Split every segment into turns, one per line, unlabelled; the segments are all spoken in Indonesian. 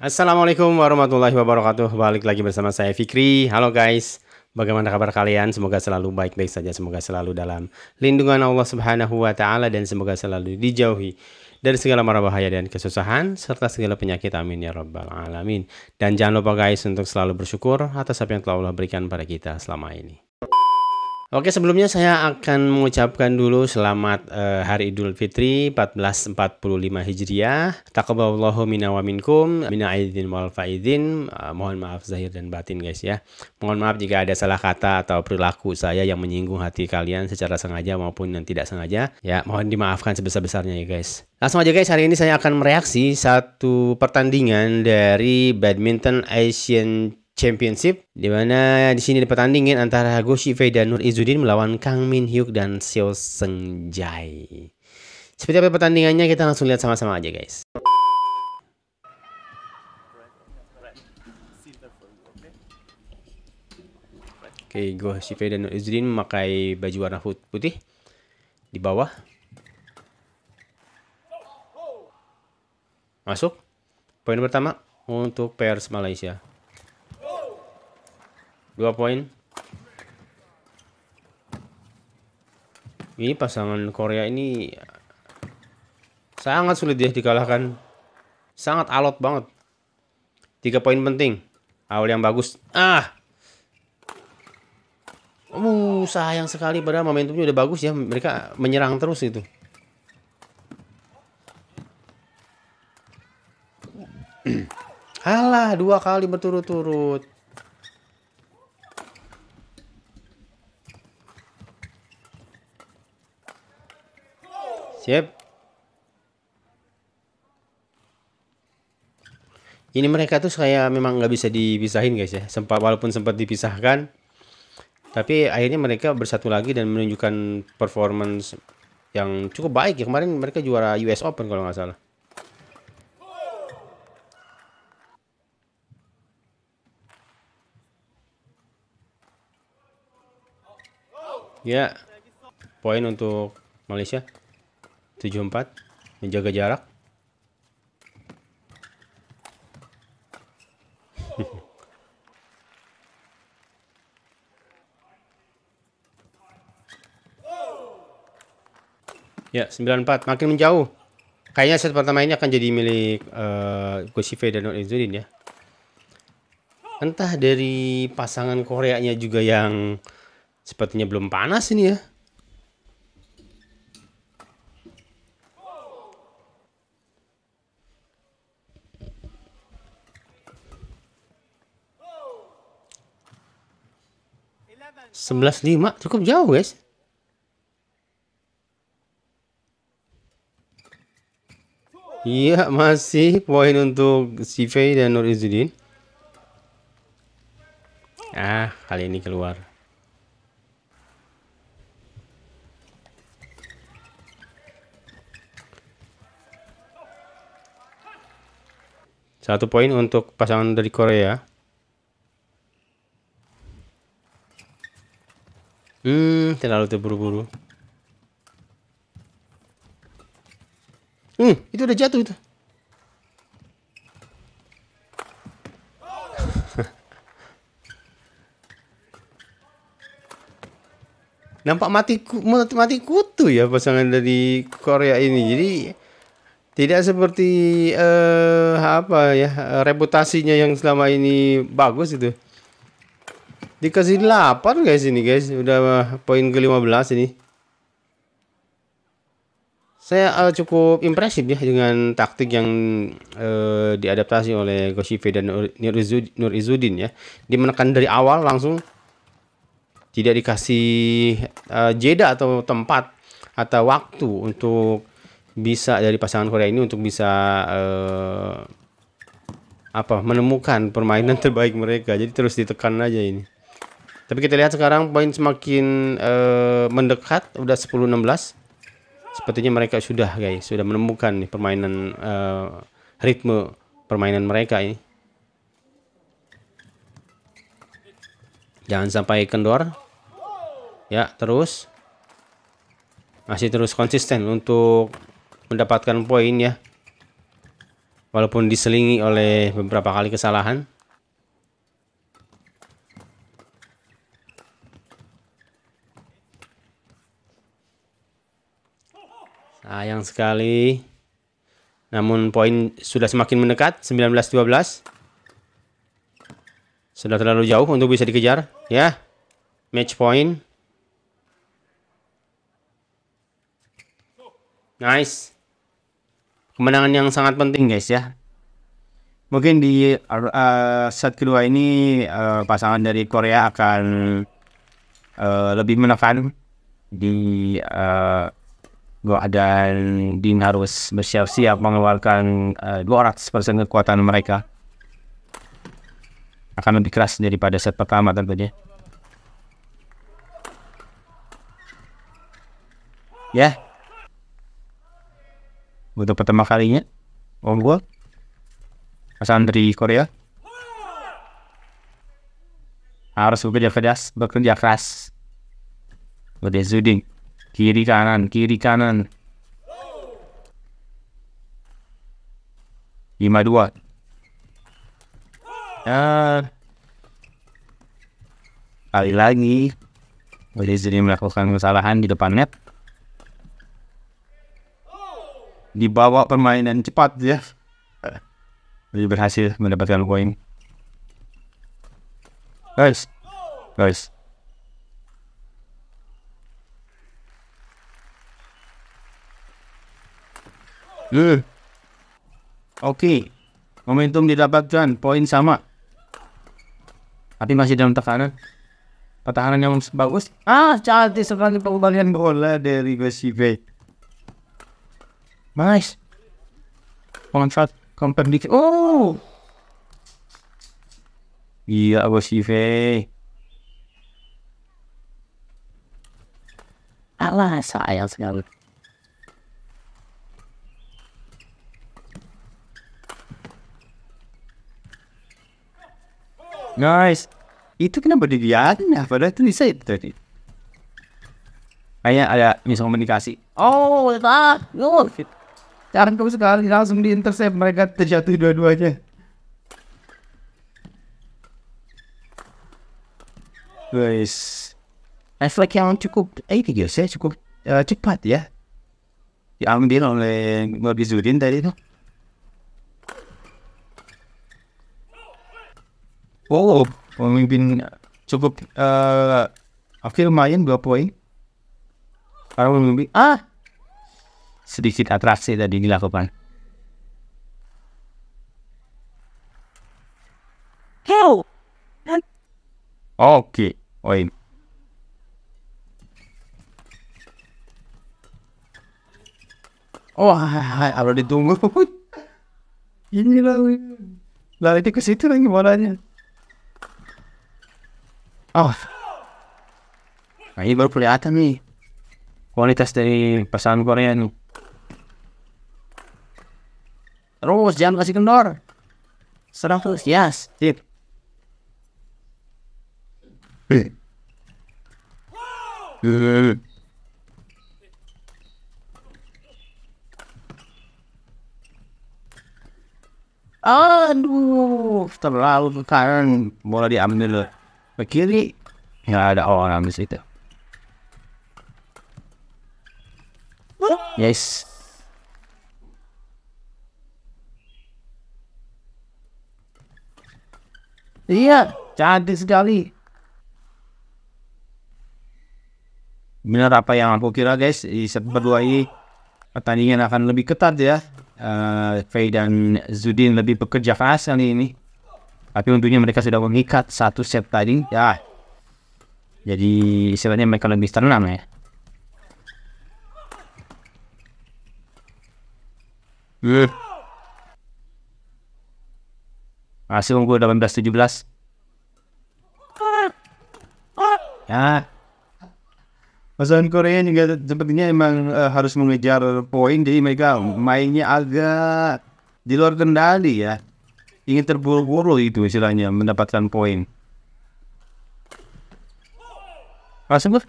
Assalamualaikum warahmatullahi wabarakatuh Balik lagi bersama saya Fikri Halo guys Bagaimana kabar kalian? Semoga selalu baik-baik saja Semoga selalu dalam lindungan Allah subhanahu wa ta'ala Dan semoga selalu dijauhi dari segala mara bahaya dan kesusahan serta segala penyakit amin ya rabbal alamin dan jangan lupa guys untuk selalu bersyukur atas apa yang telah Allah berikan pada kita selama ini Oke, sebelumnya saya akan mengucapkan dulu selamat uh, Hari Idul Fitri 1445 Hijriah. Taqabbalallahu minna wa minkum, minna aidin wal faidin. Uh, eh, mohon maaf zahir dan batin guys ya. Mohon maaf jika ada salah kata atau perilaku saya yang menyinggung hati kalian secara sengaja maupun yang tidak sengaja. Ya, mohon dimaafkan sebesar-besarnya ya guys. Langsung aja guys, hari ini saya akan mereaksi satu pertandingan dari Badminton Asian Championship di mana di sini dipertandingin antara Hagoshi Fei dan Nur Izudin melawan Kang Min Hyuk dan Seo Seung Jae. Seperti apa pertandingannya kita langsung lihat sama-sama aja guys. Oke, okay, Hagoshi Fei dan Nur Izudin memakai baju warna putih di bawah. Masuk. Poin pertama untuk Pers Malaysia. Dua poin. Ini pasangan Korea ini sangat sulit dia dikalahkan. Sangat alot banget. Tiga poin penting. Awal yang bagus. Ah. Uh, sayang sekali pada momentumnya udah bagus ya. Mereka menyerang terus itu. Alah, dua kali berturut-turut. Siap. Ini mereka tuh saya memang nggak bisa dipisahin guys ya. Sempat walaupun sempat dipisahkan, tapi akhirnya mereka bersatu lagi dan menunjukkan performance yang cukup baik ya kemarin mereka juara US Open kalau nggak salah. Ya, poin untuk Malaysia. 74 menjaga jarak Ya, 94 makin menjauh. Kayaknya set pertama ini akan jadi milik uh, eh, Gosive dan Izudin ya. Entah dari pasangan Koreanya juga yang sepertinya belum panas ini ya. lima cukup jauh guys Iya masih poin untuk Sifei dan Nur Izzuddin Ah kali ini keluar Satu poin untuk pasangan dari Korea Hmm, terlalu terburu-buru. Hmm, itu udah jatuh itu. Nampak mati mati, mati kutu ya pasangan dari Korea ini. Jadi tidak seperti eh, apa ya reputasinya yang selama ini bagus itu. Dikasih 8 guys ini guys. Udah poin ke-15 ini. Saya uh, cukup impresif ya dengan taktik yang uh, diadaptasi oleh Goshive dan Nur, Izud Nur Izudin ya. Dia dari awal langsung tidak dikasih uh, jeda atau tempat atau waktu untuk bisa dari pasangan Korea ini untuk bisa uh, apa menemukan permainan terbaik mereka. Jadi terus ditekan aja ini. Tapi kita lihat sekarang poin semakin uh, mendekat, udah 10-16. Sepertinya mereka sudah guys, sudah menemukan nih permainan uh, ritme permainan mereka ini. Jangan sampai kendor. Ya, terus. Masih terus konsisten untuk mendapatkan poin ya. Walaupun diselingi oleh beberapa kali kesalahan. Sayang sekali. Namun poin sudah semakin mendekat 19-12. Sudah terlalu jauh untuk bisa dikejar, ya. Match point. Nice. Kemenangan yang sangat penting, guys ya. Mungkin di uh, set kedua ini uh, pasangan dari Korea akan uh, lebih menekan di uh, dan Din harus bersiap-siap mengeluarkan uh, eh, 200% kekuatan mereka akan lebih keras daripada set pertama tentunya ya untuk pertama kalinya unggul pasangan dari Korea harus bekerja keras bekerja keras zuding. Kiri kanan, kiri kanan. 52. Ya. Kali lagi. jadi melakukan kesalahan di depan net. Dibawa permainan cepat ya. Jadi berhasil mendapatkan poin. Guys. Guys. Eh. Oke. Okay. Momentum didapatkan, poin sama. Tapi masih dalam tekanan. Pertahanan yang bagus. Ah, cantik sekali pengembalian bola dari Gosive. Nice. Kontrak kompedik. Oh. Iya, Gosive. Alah, sayang sekali. Guys, itu kenapa dibiarin ya? Padahal itu bisa itu tadi. Kayaknya ada misal komunikasi. Oh, tak. Oh, fit. Jangan kamu sekali langsung di intercept mereka terjatuh dua-duanya. Guys, Netflix yang cukup, eh tiga saya cukup uh, cepat ya. Diambil oleh Nabi Zudin tadi tuh. Wow, pemimpin cukup uh, akhir main dua poin. Kalau pemimpin ah sedikit atraksi tadi dilakukan. Hell. Oke, poin. Wah, oh, kalau ditunggu. Ini lalu. Lalu itu ke situ lagi bolanya. Oh. Nah ini baru kelihatan nih kualitas dari pasangan Korea nih. Terus jangan kasih kendor. Serang terus, yes, sip. Aduh, terlalu keren bola diambil loh ke kiri nggak ada orang di situ yes iya cantik sekali Bener apa yang aku kira guys di set berdua ini pertandingan akan lebih ketat ya uh, eh, Faye dan Zudin lebih bekerja keras kali ini tapi untungnya mereka sudah mengikat satu set tadi. Ya. Jadi sebenarnya mereka lebih tenang ya. Uh. Eh. Masih unggul tujuh belas. Ya. Pasangan Korea juga sepertinya emang uh, harus mengejar poin jadi mereka mainnya agak di luar kendali ya ingin terburu-buru itu istilahnya mendapatkan poin. Masuk gue?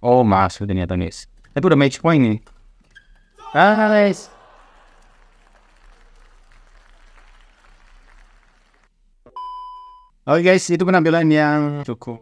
Oh masuk ternyata guys. Tapi udah match point nih. Ah guys. Nah, Oke okay guys, itu penampilan yang cukup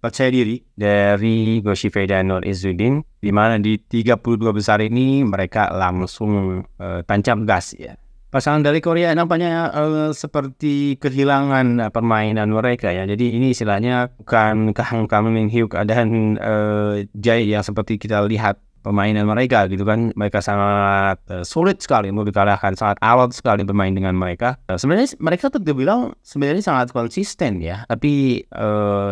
percaya diri dari Goshifei dan Nur Izzuddin di mana di 32 besar ini mereka langsung uh, tancap gas ya pasangan dari Korea nampaknya uh, seperti kehilangan uh, permainan mereka ya. Jadi ini istilahnya bukan Kang Kang Min Hyuk dan uh, eh, Jai yang seperti kita lihat permainan mereka gitu kan. Mereka sangat uh, sulit sekali untuk dikalahkan, sangat alot sekali bermain dengan mereka. Uh, sebenarnya mereka terbilang sebenarnya sangat konsisten ya, tapi uh,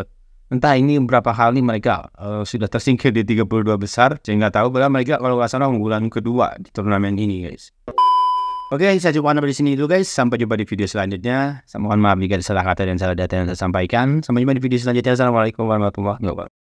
entah ini berapa kali mereka uh, sudah tersingkir di 32 besar. Saya nggak tahu, bahwa mereka kalau nggak salah unggulan kedua di turnamen ini guys. Oke, okay, saya cukup Anda di sini dulu guys. Sampai jumpa di video selanjutnya. Saya mohon maaf jika ada salah kata dan salah data yang saya sampaikan. Sampai jumpa di video selanjutnya. Assalamualaikum warahmatullahi wabarakatuh.